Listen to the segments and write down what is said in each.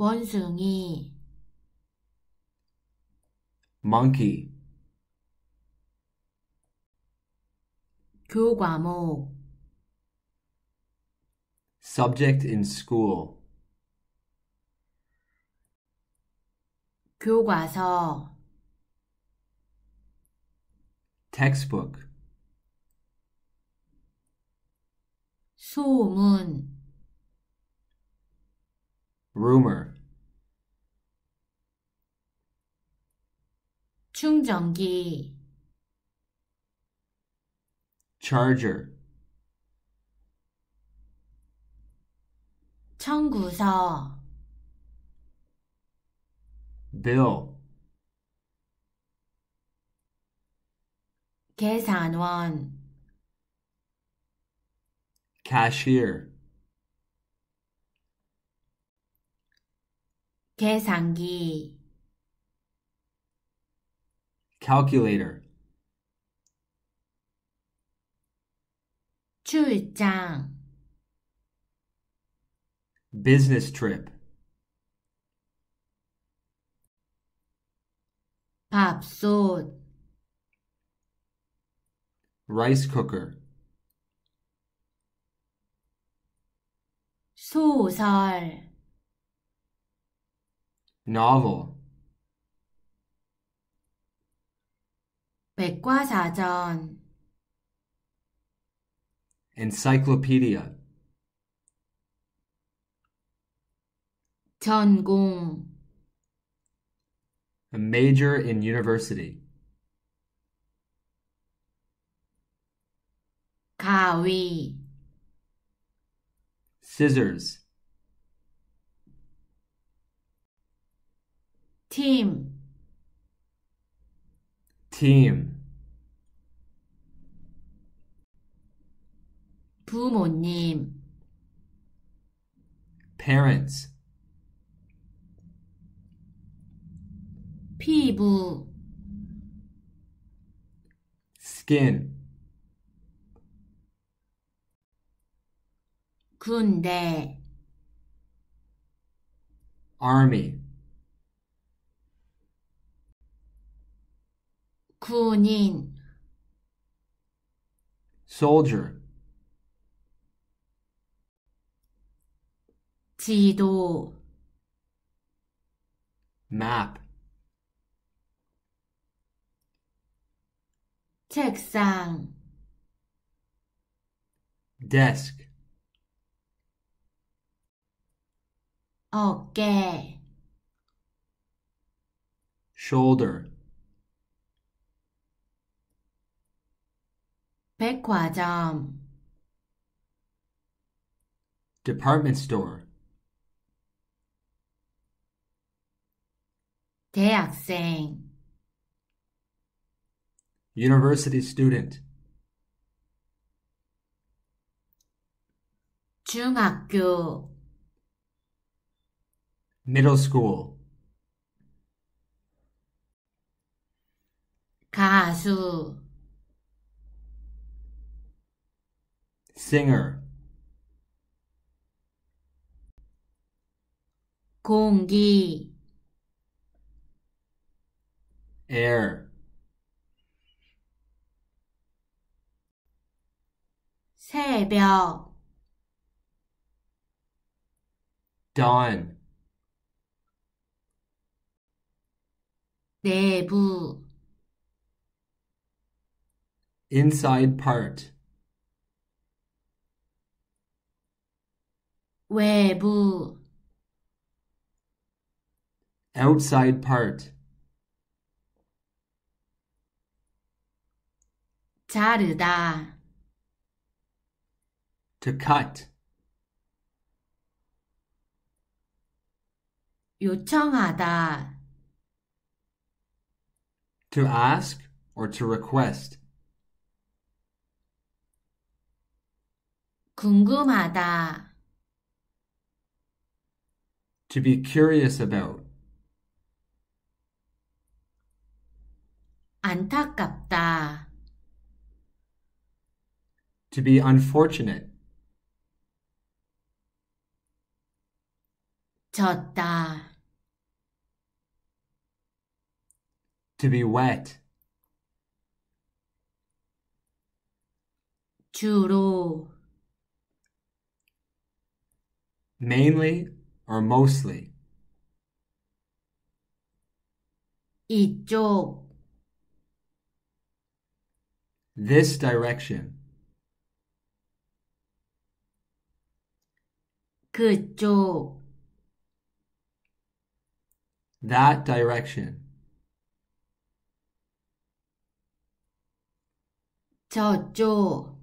원숭이 monkey 교과목 subject in school 교과서 textbook 소문 rumor 충전기 charger 청구서 bill 계산원 cashier 계산기 calculator 출장 business trip 밥솥 rice cooker 소설 novel 백과사전 encyclopedia 전공 a major in university 가위 scissors team team 부모님 parents 피부 skin 군대 army 군인 soldier 지도 map 책상 desk 어깨 shoulder 백화점 department store 대학생 university student 중학교 middle school 가수 singer 공기 air 새벽 dawn 내부 inside part 외부 outside part 자르다 to cut 요청하다 to ask or to request 궁금하다 to be curious about. 안타깝다. To be unfortunate. 졌다. To be wet. 주로. Mainly or mostly. 이쪽 This direction. 그쪽 That direction. 저쪽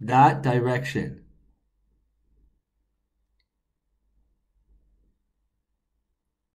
That direction.